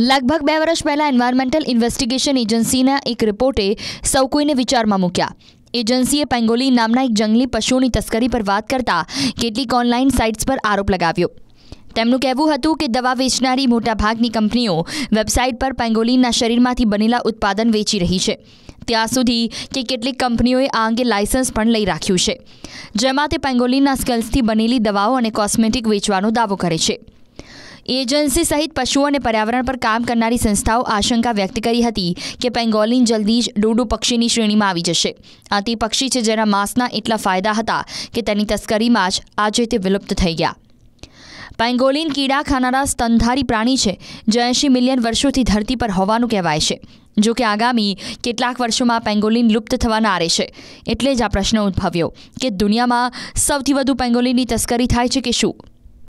લગભગ બે વર્ષ પહેલાં એન્વાયરમેન્ટલ ઇન્વેસ્ટિગેશન એજન્સીના એક રિપોર્ટે સૌ કોઈને વિચારમાં મૂક્યા એજન્સીએ પેંગોલી નામના એક જંગલી પશુઓની તસ્કરી પર વાત કરતા કેટલીક ઓનલાઈન સાઇટ્સ પર આરોપ લગાવ્યો તેમનું કહેવું હતું કે દવા વેચનારી મોટાભાગની કંપનીઓ વેબસાઇટ પર પેંગોલીનના શરીરમાંથી બનેલા ઉત્પાદન વેચી રહી છે ત્યાં સુધી કે કેટલીક કંપનીઓએ આ અંગે લાયસન્સ પણ લઈ રાખ્યું છે જેમાં તે પેંગોલિનના સ્કલ્સથી બનેલી દવાઓ અને કોસ્મેટિક વેચવાનો દાવો કરે છે એજન્સી સહિત પશુઓ અને પર્યાવરણ પર કામ કરનારી સંસ્થાઓ આશંકા વ્યક્ત કરી હતી કે પેંગોલિન જલ્દી જ ડોડો પક્ષીની શ્રેણીમાં આવી જશે આ તે પક્ષી છે જેના માંસના એટલા ફાયદા હતા કે તેની તસ્કરીમાં જ આજે તે વિલુપ્ત થઈ ગયા પેંગોલિન કીડા ખાનારા સ્તનધારી પ્રાણી છે જે એંશી મિલિયન વર્ષોથી ધરતી પર હોવાનું કહેવાય છે જો કે આગામી કેટલાક વર્ષોમાં પેંગોલિન લુપ્ત થવાના આરે છે એટલે જ આ પ્રશ્ન ઉદ્ભવ્યો કે દુનિયામાં સૌથી વધુ પેંગોલિનની તસ્કરી થાય છે કે શું